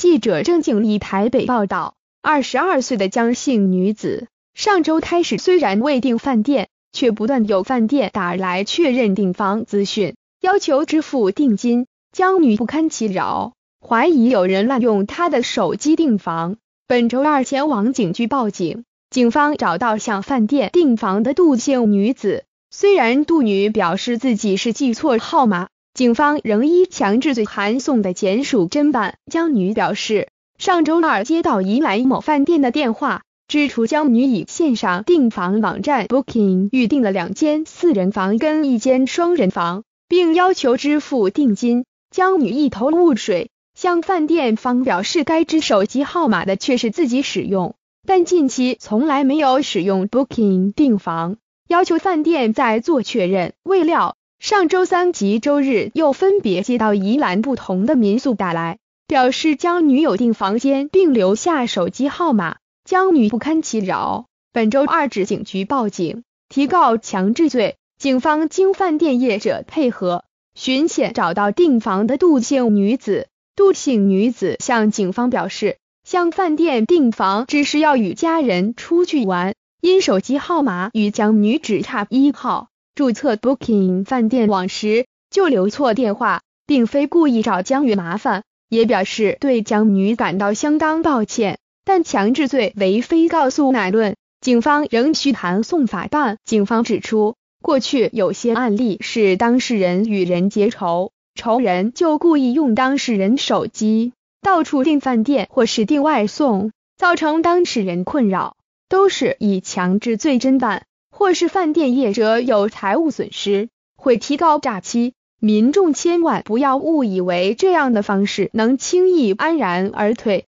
记者郑静以台北报道，二十二岁的江姓女子上周开始，虽然未订饭店，却不断有饭店打来确认订房资讯，要求支付定金。江女不堪其扰，怀疑有人滥用她的手机订房，本周二前往警局报警。警方找到向饭店订房的杜姓女子，虽然杜女表示自己是记错号码。警方仍依强制罪函送的检署侦办。江女表示，上周二接到宜兰某饭店的电话，指出江女已线上订房网站 Booking 预定了两间四人房跟一间双人房，并要求支付定金。江女一头雾水，向饭店方表示，该支手机号码的却是自己使用，但近期从来没有使用 Booking 订房，要求饭店再做确认。未料。上周三及周日又分别接到宜兰不同的民宿打来，表示将女友订房间并留下手机号码。江女不堪其扰，本周二至警局报警提告强制罪。警方经饭店业者配合巡险找到订房的杜姓女子。杜姓女子向警方表示，向饭店订房只是要与家人出去玩，因手机号码与江女只差一号。注册 Booking 饭店网时就留错电话，并非故意找江女麻烦，也表示对江女感到相当抱歉。但强制罪为非告诉乃论，警方仍需谈送法办。警方指出，过去有些案例是当事人与人结仇，仇人就故意用当事人手机到处订饭店或是订外送，造成当事人困扰，都是以强制罪侦办。或是饭店业者有财务损失，会提高假期。民众千万不要误以为这样的方式能轻易安然而退。